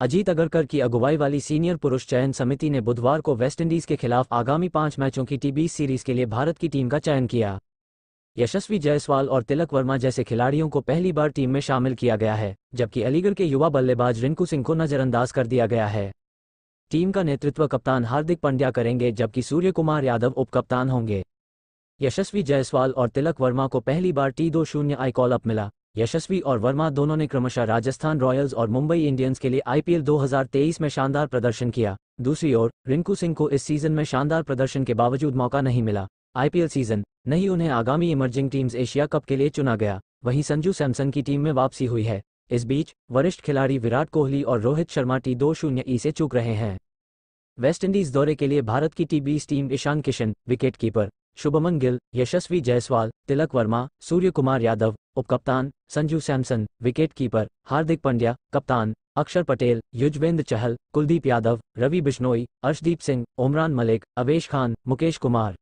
अजीत अगरकर की अगुवाई वाली सीनियर पुरुष चयन समिति ने बुधवार को वेस्टइंडीज के खिलाफ आगामी पांच मैचों की टी सीरीज के लिए भारत की टीम का चयन किया यशस्वी जायसवाल और तिलक वर्मा जैसे खिलाड़ियों को पहली बार टीम में शामिल किया गया है जबकि अलीगढ़ के युवा बल्लेबाज रिंकू सिंह को नजरअंदाज कर दिया गया है टीम का नेतृत्व कप्तान हार्दिक पंड्या करेंगे जबकि सूर्य कुमार यादव उपकप्तान होंगे यशस्वी जायसवाल और तिलक वर्मा को पहली बार टी दो शून्य आई कॉल अप मिला यशस्वी और वर्मा दोनों ने क्रमशः राजस्थान रॉयल्स और मुंबई इंडियंस के लिए आईपीएल 2023 में शानदार प्रदर्शन किया दूसरी ओर रिंकू सिंह को इस सीजन में शानदार प्रदर्शन के बावजूद मौका नहीं मिला आईपीएल सीजन नहीं उन्हें आगामी इमर्जिंग टीम्स एशिया कप के लिए चुना गया वहीं संजू सैमसन की टीम में वापसी हुई है इस बीच वरिष्ठ खिलाड़ी विराट कोहली और रोहित शर्मा टी दो शून्य ई से चूक रहे हैं वेस्टइंडीज दौरे के लिए भारत की टी बीस टीम ईशान किशन विकेटकीपर शुभमन गिल यशस्वी जायसवाल तिलक वर्मा सूर्य कुमार यादव उपकप्तान संजू सैमसन विकेटकीपर हार्दिक पंड्या कप्तान अक्षर पटेल युजवेंद्र चहल कुलदीप यादव रवि बिश्नोई अर्शदीप सिंह ओमरान मलिक अवेश खान मुकेश कुमार